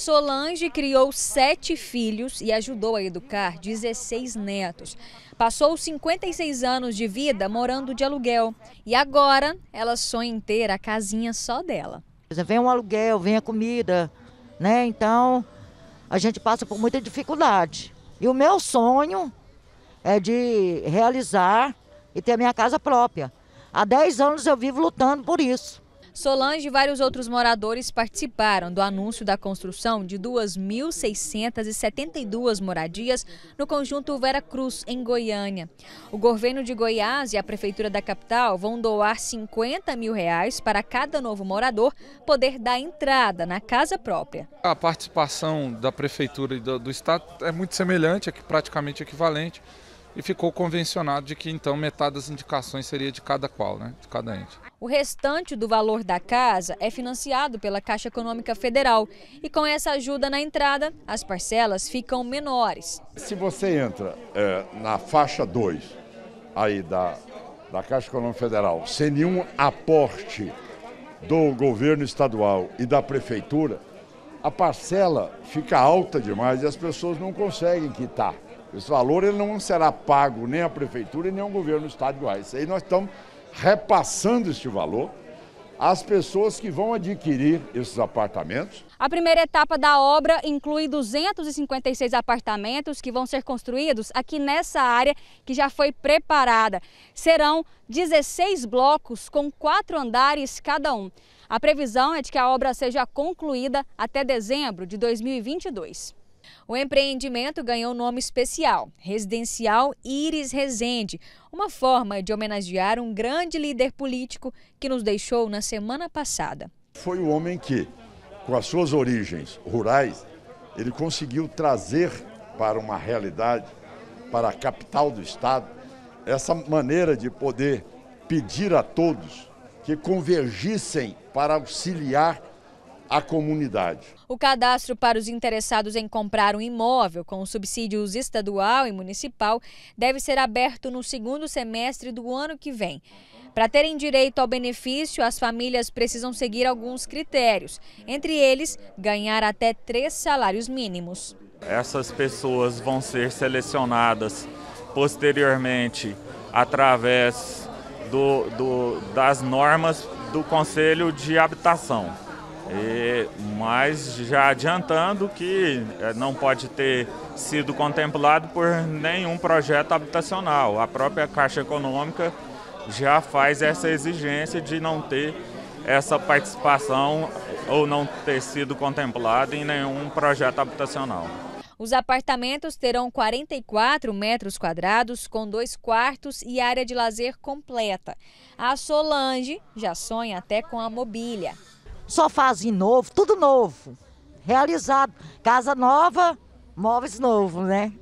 Solange criou sete filhos e ajudou a educar 16 netos. Passou 56 anos de vida morando de aluguel e agora ela sonha em ter a casinha só dela. Vem um aluguel, vem a comida, né? Então a gente passa por muita dificuldade. E o meu sonho é de realizar e ter a minha casa própria. Há 10 anos eu vivo lutando por isso. Solange e vários outros moradores participaram do anúncio da construção de 2.672 moradias no conjunto Vera Cruz, em Goiânia. O governo de Goiás e a prefeitura da capital vão doar 50 mil reais para cada novo morador poder dar entrada na casa própria. A participação da prefeitura e do, do estado é muito semelhante, é praticamente equivalente e ficou convencionado de que então metade das indicações seria de cada qual, né, de cada ente. O restante do valor da casa é financiado pela Caixa Econômica Federal e com essa ajuda na entrada, as parcelas ficam menores. Se você entra é, na faixa 2 aí da, da Caixa Econômica Federal sem nenhum aporte do governo estadual e da prefeitura, a parcela fica alta demais e as pessoas não conseguem quitar. Esse valor ele não será pago nem à prefeitura nem ao governo do estado de Goiás. Aí nós estamos repassando este valor às pessoas que vão adquirir esses apartamentos. A primeira etapa da obra inclui 256 apartamentos que vão ser construídos aqui nessa área que já foi preparada. Serão 16 blocos com quatro andares cada um. A previsão é de que a obra seja concluída até dezembro de 2022. O empreendimento ganhou nome especial, Residencial Iris Rezende, uma forma de homenagear um grande líder político que nos deixou na semana passada. Foi o homem que, com as suas origens rurais, ele conseguiu trazer para uma realidade, para a capital do Estado, essa maneira de poder pedir a todos que convergissem para auxiliar comunidade. O cadastro para os interessados em comprar um imóvel com subsídios estadual e municipal deve ser aberto no segundo semestre do ano que vem. Para terem direito ao benefício, as famílias precisam seguir alguns critérios, entre eles, ganhar até três salários mínimos. Essas pessoas vão ser selecionadas posteriormente através do, do, das normas do Conselho de Habitação. E, mas já adiantando que eh, não pode ter sido contemplado por nenhum projeto habitacional. A própria Caixa Econômica já faz essa exigência de não ter essa participação ou não ter sido contemplado em nenhum projeto habitacional. Os apartamentos terão 44 metros quadrados, com dois quartos e área de lazer completa. A Solange já sonha até com a mobília sofazinho novo, tudo novo, realizado. Casa nova, móveis novos, né?